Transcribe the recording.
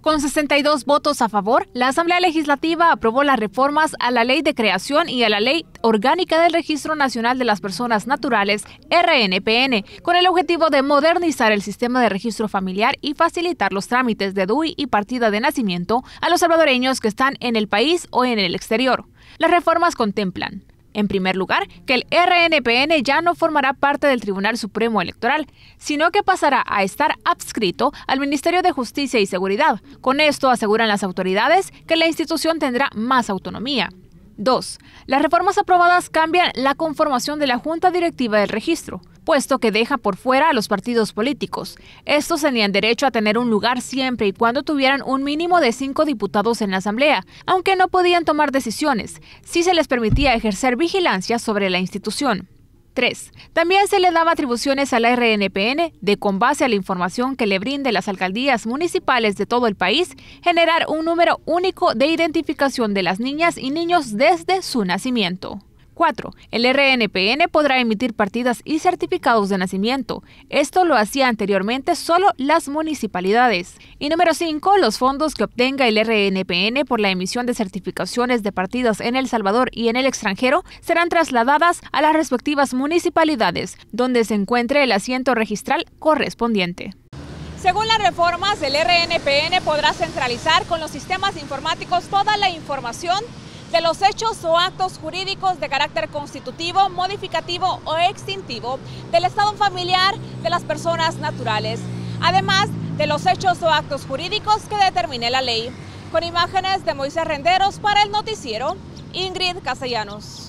Con 62 votos a favor, la Asamblea Legislativa aprobó las reformas a la Ley de Creación y a la Ley Orgánica del Registro Nacional de las Personas Naturales, RNPN, con el objetivo de modernizar el sistema de registro familiar y facilitar los trámites de DUI y partida de nacimiento a los salvadoreños que están en el país o en el exterior. Las reformas contemplan en primer lugar, que el RNPN ya no formará parte del Tribunal Supremo Electoral, sino que pasará a estar adscrito al Ministerio de Justicia y Seguridad. Con esto aseguran las autoridades que la institución tendrá más autonomía. 2. Las reformas aprobadas cambian la conformación de la Junta Directiva del Registro, puesto que deja por fuera a los partidos políticos. Estos tenían derecho a tener un lugar siempre y cuando tuvieran un mínimo de cinco diputados en la Asamblea, aunque no podían tomar decisiones, si se les permitía ejercer vigilancia sobre la institución. También se le daba atribuciones a la RNPN de, con base a la información que le brinde las alcaldías municipales de todo el país, generar un número único de identificación de las niñas y niños desde su nacimiento. 4. El RNPN podrá emitir partidas y certificados de nacimiento. Esto lo hacía anteriormente solo las municipalidades. Y número 5. Los fondos que obtenga el RNPN por la emisión de certificaciones de partidas en El Salvador y en el extranjero serán trasladadas a las respectivas municipalidades, donde se encuentre el asiento registral correspondiente. Según las reformas, el RNPN podrá centralizar con los sistemas informáticos toda la información de los hechos o actos jurídicos de carácter constitutivo, modificativo o extintivo del estado familiar de las personas naturales, además de los hechos o actos jurídicos que determine la ley. Con imágenes de Moisés Renderos para el noticiero, Ingrid Castellanos.